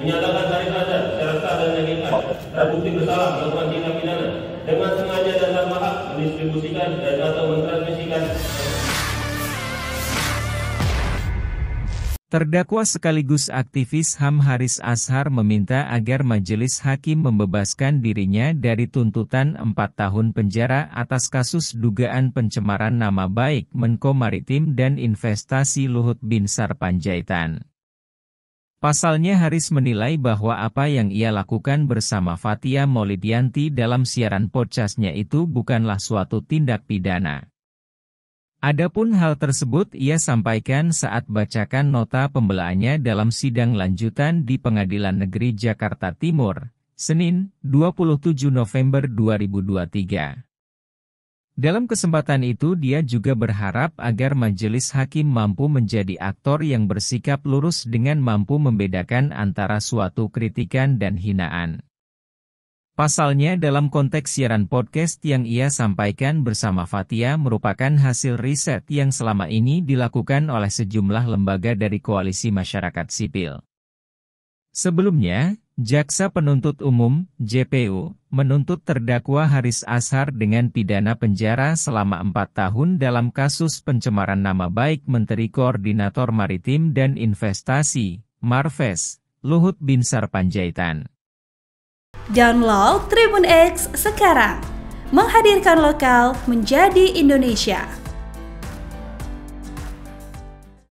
menyatakan dari ada secara sah dan meyakinkan terbukti bersalah melakukan tindak pidana dengan sengaja dan tanpa hak mendistribusikan dan atau mentransmisikan Terdakwa sekaligus aktivis HAM Haris Ashar meminta agar majelis hakim membebaskan dirinya dari tuntutan 4 tahun penjara atas kasus dugaan pencemaran nama baik Menko Maritim dan Investasi Luhut Binsar Panjaitan. Pasalnya Haris menilai bahwa apa yang ia lakukan bersama Fatia Molidianti dalam siaran podcastnya itu bukanlah suatu tindak pidana. Adapun hal tersebut ia sampaikan saat bacakan nota pembelaannya dalam sidang lanjutan di Pengadilan Negeri Jakarta Timur, Senin, 27 November 2023. Dalam kesempatan itu dia juga berharap agar majelis hakim mampu menjadi aktor yang bersikap lurus dengan mampu membedakan antara suatu kritikan dan hinaan. Pasalnya dalam konteks siaran podcast yang ia sampaikan bersama Fatia merupakan hasil riset yang selama ini dilakukan oleh sejumlah lembaga dari koalisi masyarakat sipil. Sebelumnya, Jaksa Penuntut Umum, JPU, menuntut terdakwa Haris Ashar dengan pidana penjara selama empat tahun dalam kasus pencemaran nama baik Menteri Koordinator Maritim dan Investasi, Marves, Luhut Binsar Panjaitan. Download Tribun X sekarang, menghadirkan lokal menjadi Indonesia.